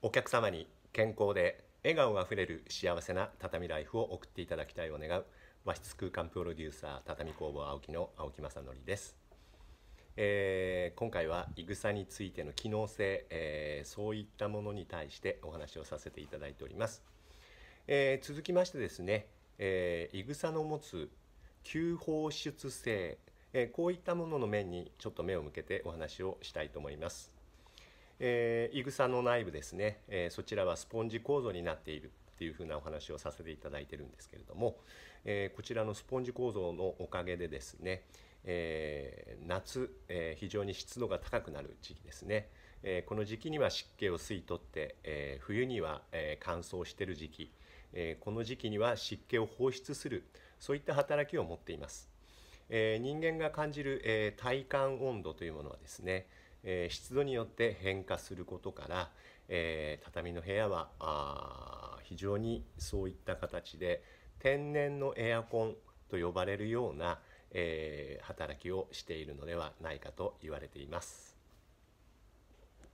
お客様に健康で笑顔があふれる幸せな畳ライフを送っていただきたいを願う和室空間プロデューサー畳工房青木の青木正則です、えー、今回はいぐさについての機能性、えー、そういったものに対してお話をさせていただいております、えー、続きましてですね、えぐさの持つ急放出性、えこういったものの面にちょっと目を向けてお話をしたいと思いますえー、イグサの内部ですね、えー、そちらはスポンジ構造になっているっていうふうなお話をさせていただいてるんですけれども、えー、こちらのスポンジ構造のおかげでですね、えー、夏、えー、非常に湿度が高くなる時期ですね、えこの時期には湿気を吸い取って、え冬には、え乾燥している時期、えこの時期には湿気を放出するそういった働きを持っています。え人間が感じる、え体感温度というものはですね、え湿度によって変化することから、え畳の部屋は非常にそういった形で天然のエアコンと呼ばれるような、え働きをしているのではないかと言われています。